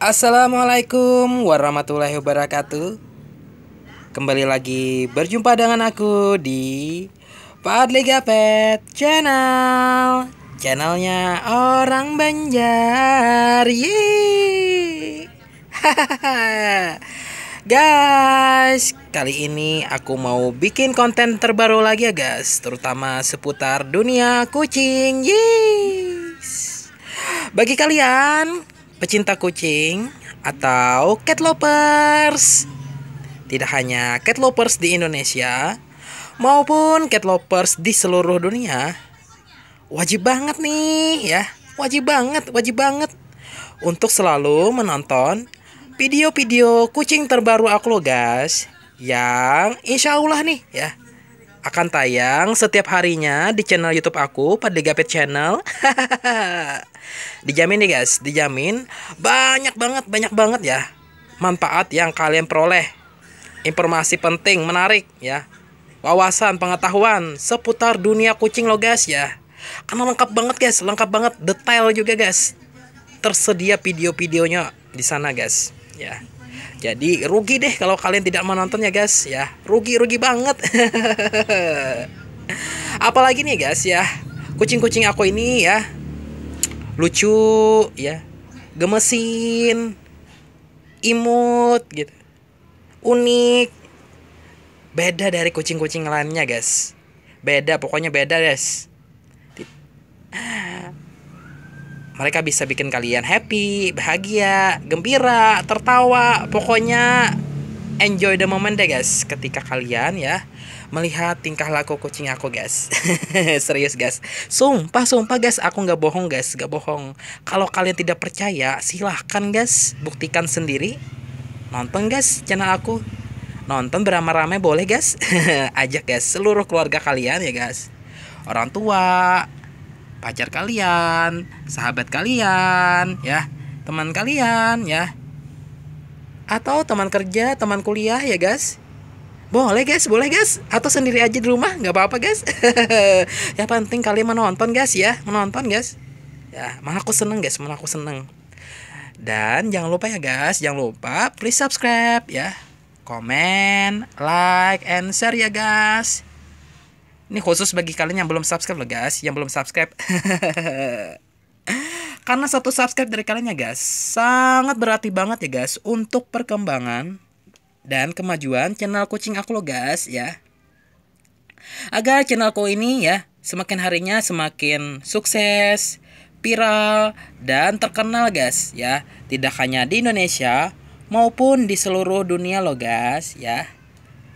Assalamualaikum warahmatullahi wabarakatuh Kembali lagi berjumpa dengan aku di Padli Gapet Channel Channelnya orang Banjar Hahaha, Guys, kali ini aku mau bikin konten terbaru lagi ya guys Terutama seputar dunia kucing Yeay bagi kalian pecinta kucing atau cat lovers. Tidak hanya cat lovers di Indonesia maupun cat lovers di seluruh dunia. Wajib banget nih ya, wajib banget, wajib banget untuk selalu menonton video-video kucing terbaru aku loh guys yang insya Allah nih ya akan tayang setiap harinya di channel YouTube aku pada Gapit Channel. dijamin nih guys, dijamin banyak banget banyak banget ya manfaat yang kalian peroleh. Informasi penting, menarik ya. Wawasan, pengetahuan seputar dunia kucing lo guys ya. Karena lengkap banget guys, lengkap banget, detail juga guys. Tersedia video-videonya di sana guys, ya. Jadi rugi deh kalau kalian tidak menonton ya guys ya. Rugi-rugi banget. Apalagi nih guys ya. Kucing-kucing aku ini ya lucu ya. Gemesin. Imut gitu. Unik. Beda dari kucing-kucing lainnya guys. Beda pokoknya beda guys. Mereka bisa bikin kalian happy, bahagia, gembira, tertawa. Pokoknya enjoy the moment deh guys ketika kalian ya melihat tingkah laku kucing aku guys serius guys sumpah sumpah guys aku nggak bohong guys nggak bohong kalau kalian tidak percaya silahkan guys buktikan sendiri nonton guys channel aku nonton beramai-ramai boleh guys ajak guys seluruh keluarga kalian ya guys orang tua pacar kalian, sahabat kalian, ya, teman kalian, ya. Atau teman kerja, teman kuliah ya, guys. Boleh guys, boleh guys Atau sendiri aja di rumah, nggak apa-apa guys Ya penting kalian menonton guys ya Menonton guys Ya, malah aku seneng guys, malah aku seneng Dan jangan lupa ya guys Jangan lupa please subscribe ya Comment, like, and share ya guys ini khusus bagi kalian yang belum subscribe loh guys, yang belum subscribe. Karena satu subscribe dari kalian ya guys, sangat berarti banget ya guys untuk perkembangan dan kemajuan channel kucing aku loh guys ya. Agar channelku ini ya semakin harinya semakin sukses, viral, dan terkenal guys ya. Tidak hanya di Indonesia maupun di seluruh dunia loh guys ya.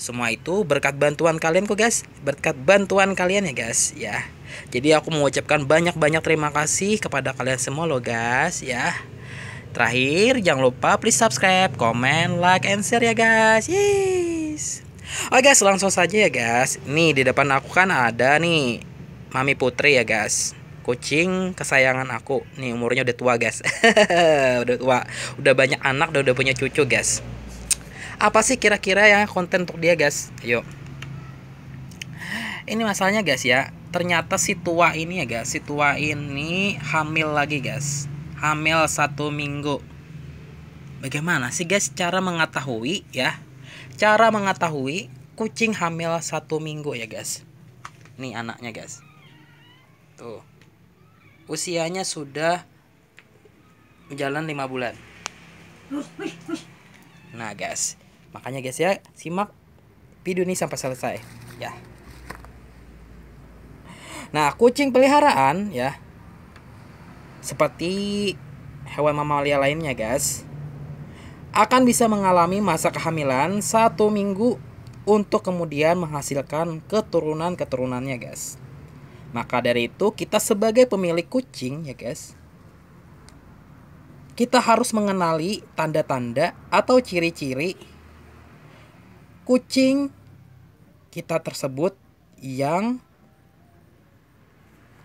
Semua itu berkat bantuan kalian kok guys, berkat bantuan kalian ya guys ya. Jadi aku mengucapkan banyak-banyak terima kasih kepada kalian semua loh guys ya. Terakhir jangan lupa please subscribe, comment, like, and share ya guys. Yes. Oke oh, guys langsung saja ya guys. Nih di depan aku kan ada nih Mami Putri ya guys kucing kesayangan aku nih umurnya udah tua guys udah tua udah banyak anak udah, udah punya cucu guys apa sih kira-kira ya konten untuk dia guys yuk ini masalahnya guys ya ternyata si tua ini ya guys si tua ini hamil lagi guys hamil satu minggu bagaimana sih guys cara mengetahui ya cara mengetahui kucing hamil satu minggu ya guys nih anaknya guys tuh usianya sudah jalan lima bulan nah guys Makanya guys ya, simak video ini sampai selesai ya. Nah, kucing peliharaan ya seperti hewan mamalia lainnya guys akan bisa mengalami masa kehamilan satu minggu untuk kemudian menghasilkan keturunan-keturunannya guys. Maka dari itu kita sebagai pemilik kucing ya guys kita harus mengenali tanda-tanda atau ciri-ciri kucing kita tersebut yang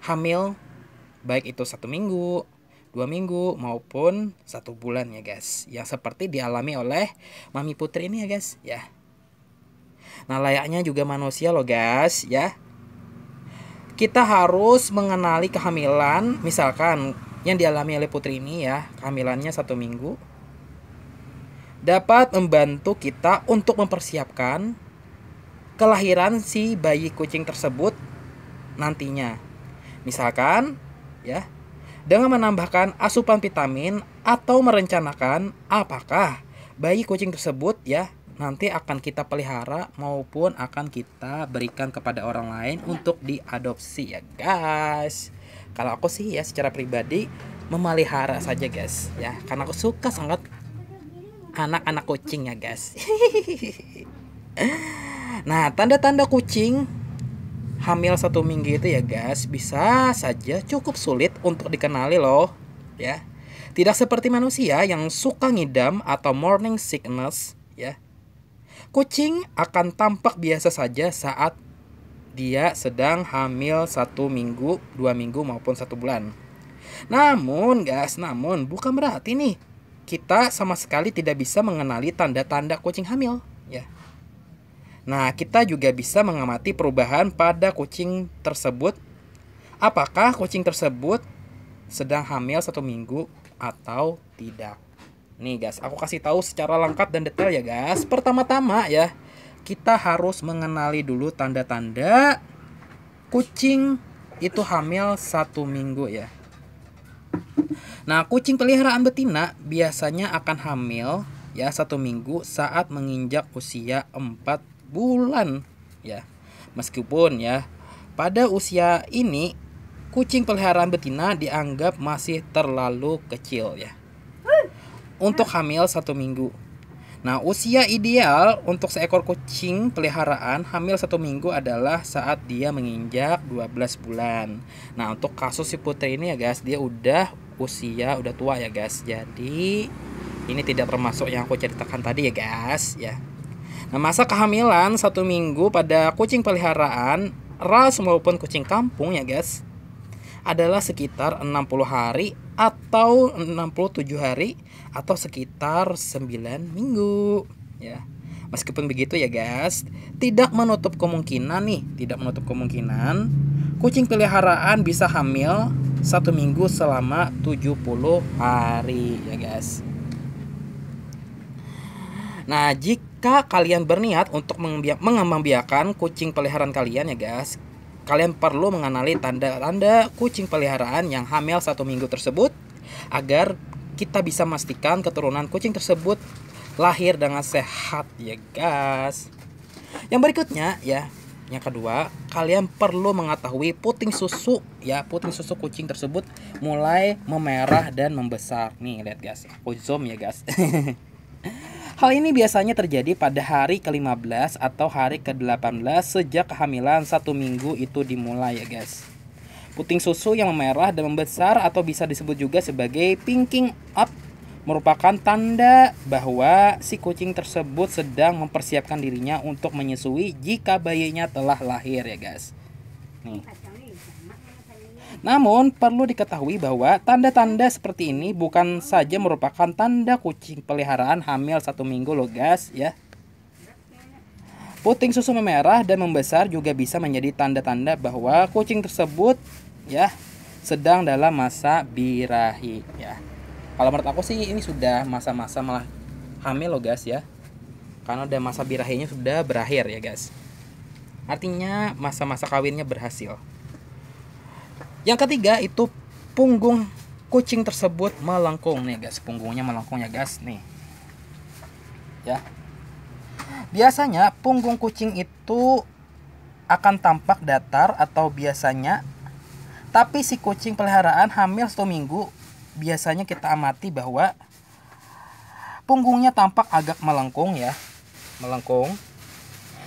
hamil baik itu satu minggu dua minggu maupun satu bulan ya guys yang seperti dialami oleh mami putri ini ya guys ya nah layaknya juga manusia loh guys ya kita harus mengenali kehamilan misalkan yang dialami oleh putri ini ya kehamilannya satu minggu dapat membantu kita untuk mempersiapkan kelahiran si bayi kucing tersebut nantinya. Misalkan ya, dengan menambahkan asupan vitamin atau merencanakan apakah bayi kucing tersebut ya nanti akan kita pelihara maupun akan kita berikan kepada orang lain untuk diadopsi ya guys. Kalau aku sih ya secara pribadi memelihara saja guys ya karena aku suka sangat anak-anak kucing ya guys nah tanda-tanda kucing hamil satu minggu itu ya guys bisa saja cukup sulit untuk dikenali loh ya tidak seperti manusia yang suka ngidam atau morning sickness ya kucing akan tampak biasa saja saat dia sedang hamil satu minggu, dua minggu maupun satu bulan. Namun guys, namun bukan berarti nih kita sama sekali tidak bisa mengenali tanda-tanda kucing hamil, ya. Nah, kita juga bisa mengamati perubahan pada kucing tersebut. Apakah kucing tersebut sedang hamil satu minggu atau tidak? Nih guys, aku kasih tahu secara lengkap dan detail ya guys. Pertama-tama ya, kita harus mengenali dulu tanda-tanda kucing itu hamil satu minggu ya. Nah, kucing peliharaan betina biasanya akan hamil ya satu minggu saat menginjak usia 4 bulan ya. Meskipun ya pada usia ini kucing peliharaan betina dianggap masih terlalu kecil ya. Untuk hamil satu minggu. Nah, usia ideal untuk seekor kucing peliharaan hamil satu minggu adalah saat dia menginjak 12 bulan. Nah, untuk kasus si Putri ini ya guys, dia udah usia udah tua ya guys jadi ini tidak termasuk yang aku ceritakan tadi ya guys ya nah masa kehamilan satu minggu pada kucing peliharaan ras maupun kucing kampung ya guys adalah sekitar 60 hari atau 67 hari atau sekitar 9 minggu ya. Meskipun begitu ya guys, tidak menutup kemungkinan nih, tidak menutup kemungkinan kucing peliharaan bisa hamil satu minggu selama 70 hari ya guys nah jika kalian berniat untuk mengembangbiakan kucing peliharaan kalian ya guys kalian perlu mengenali tanda-tanda kucing peliharaan yang hamil satu minggu tersebut agar kita bisa memastikan keturunan kucing tersebut lahir dengan sehat ya guys yang berikutnya ya yang kedua, kalian perlu mengetahui puting susu ya, puting susu kucing tersebut mulai memerah dan membesar. Nih, lihat guys. Aku zoom ya, guys. Hal ini biasanya terjadi pada hari ke-15 atau hari ke-18 sejak kehamilan satu minggu itu dimulai ya guys. Puting susu yang memerah dan membesar atau bisa disebut juga sebagai pinking up merupakan tanda bahwa si kucing tersebut sedang mempersiapkan dirinya untuk menyusui jika bayinya telah lahir ya guys. Nih. Namun perlu diketahui bahwa tanda-tanda seperti ini bukan saja merupakan tanda kucing peliharaan hamil satu minggu loh guys ya. Puting susu memerah dan membesar juga bisa menjadi tanda-tanda bahwa kucing tersebut ya sedang dalam masa birahi ya kalau menurut aku sih ini sudah masa-masa malah hamil loh guys ya karena udah masa birahinya sudah berakhir ya guys artinya masa-masa kawinnya berhasil yang ketiga itu punggung kucing tersebut melengkung nih guys punggungnya melengkung ya guys nih ya biasanya punggung kucing itu akan tampak datar atau biasanya tapi si kucing peliharaan hamil satu minggu biasanya kita amati bahwa punggungnya tampak agak melengkung ya, melengkung.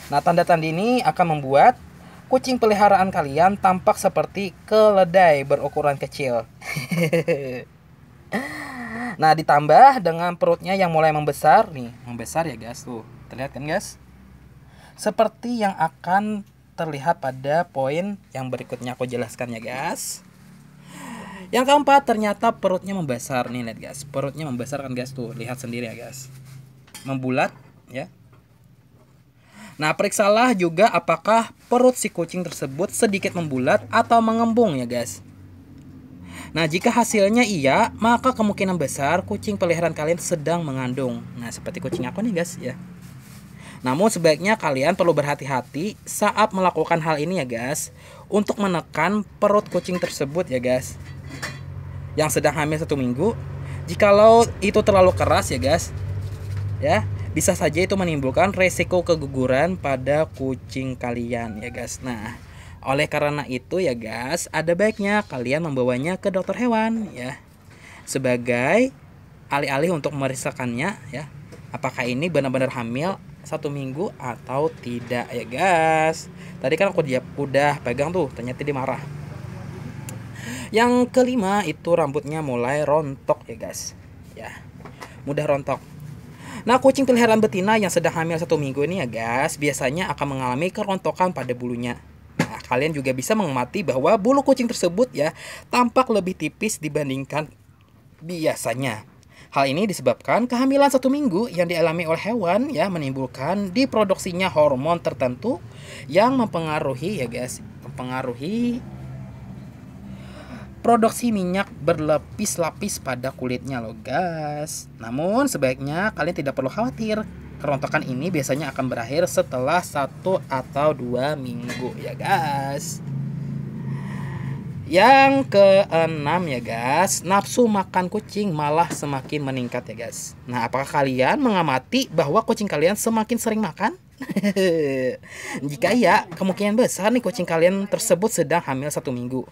Nah, tanda-tanda ini akan membuat kucing peliharaan kalian tampak seperti keledai berukuran kecil. nah, ditambah dengan perutnya yang mulai membesar nih, membesar ya guys tuh. Terlihat kan guys? Seperti yang akan terlihat pada poin yang berikutnya aku jelaskan ya guys. Yang keempat ternyata perutnya membesar nih lihat guys. Perutnya membesar kan guys tuh, lihat sendiri ya guys. Membulat ya. Nah, periksalah juga apakah perut si kucing tersebut sedikit membulat atau mengembung ya guys. Nah, jika hasilnya iya, maka kemungkinan besar kucing peliharaan kalian sedang mengandung. Nah, seperti kucing aku nih guys ya. Namun sebaiknya kalian perlu berhati-hati saat melakukan hal ini ya guys Untuk menekan perut kucing tersebut ya guys yang sedang hamil satu minggu. Jikalau itu terlalu keras ya guys, ya bisa saja itu menimbulkan resiko keguguran pada kucing kalian ya guys. Nah, oleh karena itu ya guys, ada baiknya kalian membawanya ke dokter hewan ya. Sebagai alih-alih untuk memeriksakannya ya. Apakah ini benar-benar hamil satu minggu atau tidak ya guys. Tadi kan aku dia udah pegang tuh, ternyata dia marah. Yang kelima itu rambutnya mulai rontok ya guys. Ya. Mudah rontok. Nah, kucing peliharaan betina yang sedang hamil satu minggu ini ya guys, biasanya akan mengalami kerontokan pada bulunya. Nah, kalian juga bisa mengamati bahwa bulu kucing tersebut ya tampak lebih tipis dibandingkan biasanya. Hal ini disebabkan kehamilan satu minggu yang dialami oleh hewan ya menimbulkan diproduksinya hormon tertentu yang mempengaruhi ya guys, mempengaruhi produksi minyak berlapis-lapis pada kulitnya loh guys. Namun sebaiknya kalian tidak perlu khawatir. Kerontokan ini biasanya akan berakhir setelah satu atau dua minggu ya guys. Yang keenam ya guys, nafsu makan kucing malah semakin meningkat ya guys. Nah, apakah kalian mengamati bahwa kucing kalian semakin sering makan? Jika ya, kemungkinan besar nih kucing kalian tersebut sedang hamil satu minggu.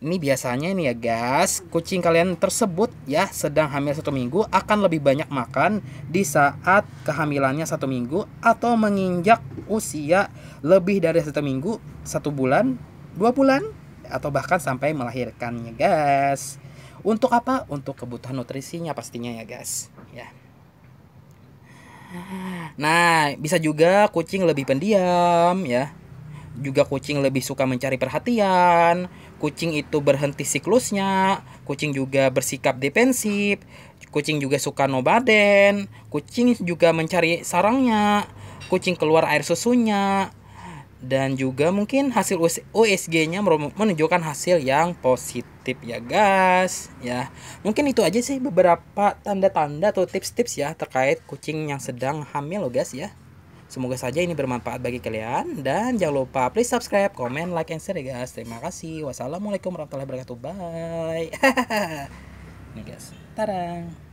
Ini biasanya ini ya guys, kucing kalian tersebut ya sedang hamil satu minggu akan lebih banyak makan di saat kehamilannya satu minggu atau menginjak usia lebih dari satu minggu, satu bulan, dua bulan, atau bahkan sampai melahirkannya guys. Untuk apa? Untuk kebutuhan nutrisinya pastinya ya guys. Ya. Nah, bisa juga kucing lebih pendiam ya juga kucing lebih suka mencari perhatian, kucing itu berhenti siklusnya, kucing juga bersikap defensif, kucing juga suka nobaden, kucing juga mencari sarangnya, kucing keluar air susunya, dan juga mungkin hasil USG-nya menunjukkan hasil yang positif ya guys ya mungkin itu aja sih beberapa tanda-tanda atau tips-tips ya terkait kucing yang sedang hamil loh guys ya Semoga saja ini bermanfaat bagi kalian dan jangan lupa please subscribe, comment, like, and share ya guys. Terima kasih. Wassalamualaikum warahmatullahi wabarakatuh. Bye. Nih guys. Tarang.